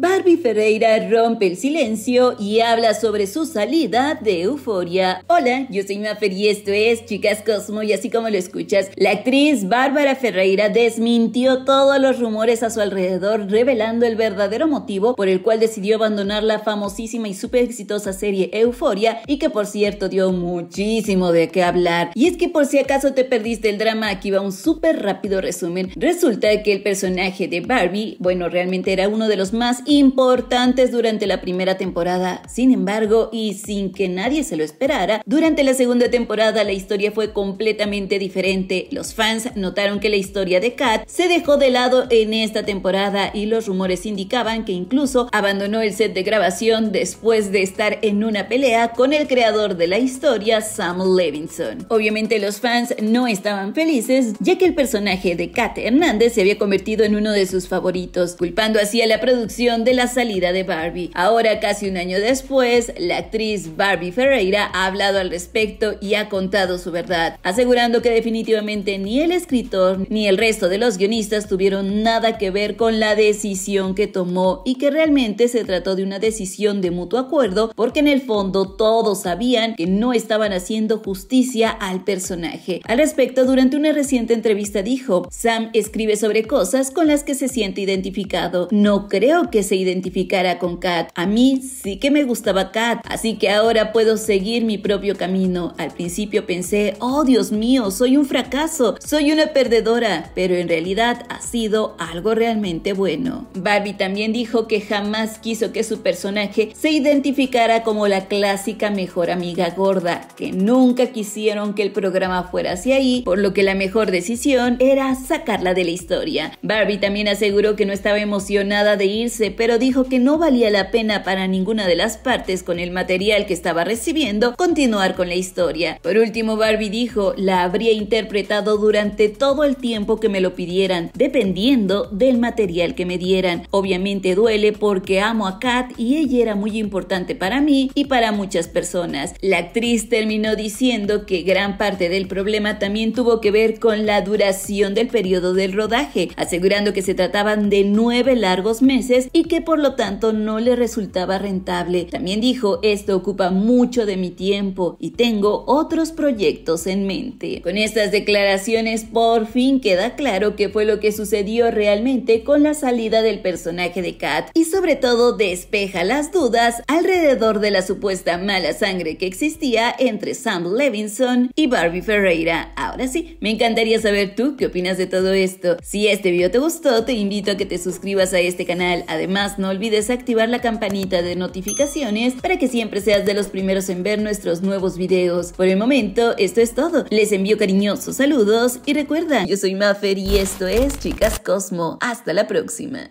Barbie Ferreira rompe el silencio y habla sobre su salida de Euforia. Hola, yo soy Mafer y esto es Chicas Cosmo y así como lo escuchas, la actriz Bárbara Ferreira desmintió todos los rumores a su alrededor revelando el verdadero motivo por el cual decidió abandonar la famosísima y súper exitosa serie Euforia y que por cierto dio muchísimo de qué hablar. Y es que por si acaso te perdiste el drama, aquí va un súper rápido resumen. Resulta que el personaje de Barbie, bueno, realmente era uno de los más importantes durante la primera temporada. Sin embargo, y sin que nadie se lo esperara, durante la segunda temporada la historia fue completamente diferente. Los fans notaron que la historia de Kat se dejó de lado en esta temporada y los rumores indicaban que incluso abandonó el set de grabación después de estar en una pelea con el creador de la historia, Sam Levinson. Obviamente los fans no estaban felices, ya que el personaje de Kat Hernández se había convertido en uno de sus favoritos, culpando así a la producción de la salida de Barbie. Ahora, casi un año después, la actriz Barbie Ferreira ha hablado al respecto y ha contado su verdad, asegurando que definitivamente ni el escritor ni el resto de los guionistas tuvieron nada que ver con la decisión que tomó y que realmente se trató de una decisión de mutuo acuerdo porque en el fondo todos sabían que no estaban haciendo justicia al personaje. Al respecto, durante una reciente entrevista dijo, Sam escribe sobre cosas con las que se siente identificado. No creo que se identificara con Kat. A mí sí que me gustaba Kat, así que ahora puedo seguir mi propio camino. Al principio pensé, oh Dios mío, soy un fracaso, soy una perdedora, pero en realidad ha sido algo realmente bueno. Barbie también dijo que jamás quiso que su personaje se identificara como la clásica mejor amiga gorda, que nunca quisieron que el programa fuera así ahí, por lo que la mejor decisión era sacarla de la historia. Barbie también aseguró que no estaba emocionada de irse pero dijo que no valía la pena para ninguna de las partes con el material que estaba recibiendo continuar con la historia. Por último, Barbie dijo, la habría interpretado durante todo el tiempo que me lo pidieran, dependiendo del material que me dieran. Obviamente duele porque amo a Kat y ella era muy importante para mí y para muchas personas. La actriz terminó diciendo que gran parte del problema también tuvo que ver con la duración del periodo del rodaje, asegurando que se trataban de nueve largos meses y que por lo tanto no le resultaba rentable. También dijo, esto ocupa mucho de mi tiempo y tengo otros proyectos en mente. Con estas declaraciones por fin queda claro qué fue lo que sucedió realmente con la salida del personaje de Kat y sobre todo despeja las dudas alrededor de la supuesta mala sangre que existía entre Sam Levinson y Barbie Ferreira. Ahora sí, me encantaría saber tú qué opinas de todo esto. Si este video te gustó, te invito a que te suscribas a este canal. Además, no olvides activar la campanita de notificaciones para que siempre seas de los primeros en ver nuestros nuevos videos. Por el momento, esto es todo. Les envío cariñosos saludos y recuerda, yo soy Maffer y esto es Chicas Cosmo. Hasta la próxima.